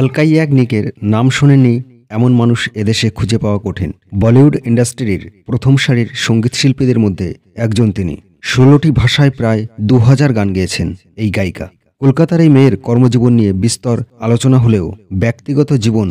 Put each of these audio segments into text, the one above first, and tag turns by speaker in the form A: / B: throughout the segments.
A: অলকাইয়াগনিকের নাম শোনেনি এমন মানুষ এদেশে খুঁজে পাওয়া কঠিন বলিউড ইন্ডাস্ট্রির প্রথম সারির সঙ্গীতশিল্পীদের মধ্যে একজন তিনি ষোলোটি ভাষায় প্রায় দু গান গেয়েছেন এই গায়িকা কলকাতার এই মেয়ের কর্মজীবন নিয়ে বিস্তর আলোচনা হলেও ব্যক্তিগত জীবন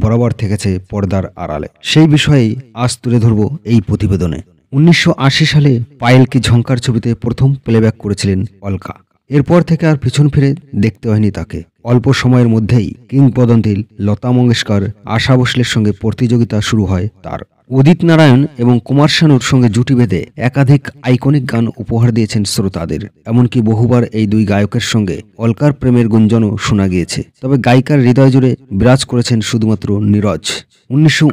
A: বরাবর থেকেছে পর্দার আড়ালে সেই বিষয়েই আজ তুলে ধরব এই প্রতিবেদনে উনিশশো সালে পায়েল কি ঝঙ্কার ছবিতে প্রথম প্লেব্যাক করেছিলেন অলকা এরপর থেকে আর পিছন ফিরে দেখতে হয়নি তাকে অল্প সময়ের মধ্যেই কিংবদন্তি লতা মঙ্গেশকর আশা ভোসলের সঙ্গে প্রতিযোগিতা শুরু হয় তার উদিত নারায়ণ এবং কুমার শানুর সঙ্গে জুটি বেঁধে একাধিক আইকনিক গান উপহার দিয়েছেন শ্রোতাদের এমনকি বহুবার এই দুই গায়কের সঙ্গে অলকার প্রেমের গুঞ্জনও শোনা গিয়েছে তবে গায়িকার হৃদয় জুড়ে বিরাজ করেছেন শুধুমাত্র নীরজ উনিশশো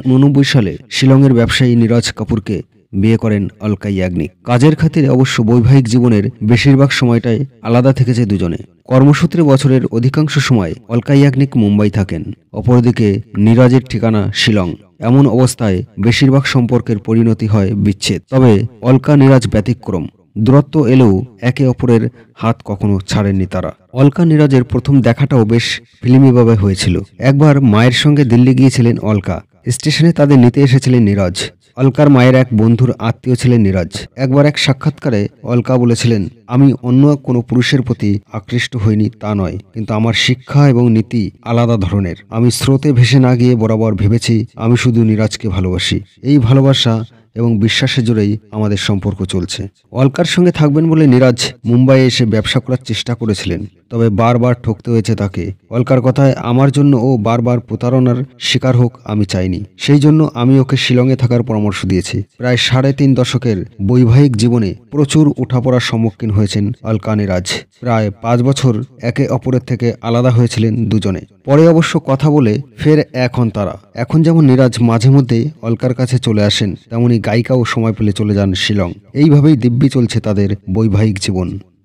A: সালে শিলংয়ের ব্যবসায়ী নীরজ কাপুরকে বিয়ে করেন অলকা ইয়াগনিক কাজের খাতিরে অবশ্য বৈবাহিক জীবনের বেশিরভাগ সময়টাই আলাদা থেকেছে দুজনে কর্মসূত্রে বছরের অধিকাংশ সময় অলকা ইয়াগনিক মুম্বাই থাকেন অপরদিকে নীরাজের ঠিকানা শিলং এমন অবস্থায় বেশিরভাগ সম্পর্কের পরিণতি হয় বিচ্ছেদ তবে অলকা নীরাজ ব্যতিক্রম দূরত্ব এলেও একে অপরের হাত কখনো ছাড়েননি তারা অলকা নীরাজের প্রথম দেখাটাও বেশ ফিল্মিভাবে হয়েছিল একবার মায়ের সঙ্গে দিল্লি গিয়েছিলেন অলকা স্টেশনে তাদের নিতে এসেছিলেন নীরজ অলকার মায়ের এক বন্ধুর আত্মীয় ছিলেন নীরাজ একবার এক সাক্ষাৎকারে অলকা বলেছিলেন আমি অন্য কোনো পুরুষের প্রতি আকৃষ্ট হইনি তা নয় কিন্তু আমার শিক্ষা এবং নীতি আলাদা ধরনের আমি স্রোতে ভেসে না গিয়ে বরাবর ভেবেছি আমি শুধু নীরাজকে ভালোবাসি এই ভালোবাসা এবং বিশ্বাসের জোরেই আমাদের সম্পর্ক চলছে অলকার সঙ্গে থাকবেন বলে নীরাজ মুম্বাইয়ে এসে ব্যবসা করার চেষ্টা করেছিলেন তবে বারবার ঠকতে হয়েছে তাকে অলকার কথায় আমার জন্য ও বারবার প্রতারণার শিকার হোক আমি চাইনি সেই জন্য আমি ওকে শিলংয়ে থাকার পরামর্শ দিয়েছি প্রায় সাড়ে তিন দশকের বৈবাহিক জীবনে প্রচুর উঠাপড়ার সম্মুখীন হয়েছেন অলকানিরাজ প্রায় পাঁচ বছর একে অপরের থেকে আলাদা হয়েছিলেন দুজনে পরে অবশ্য কথা বলে ফের এখন তারা এখন যেমন নিরাজ মাঝে মধ্যে অলকার কাছে চলে আসেন তেমনি গায়িকাও সময় পেলে চলে যান শিলং এইভাবেই দিব্যি চলছে তাদের বৈবাহিক জীবন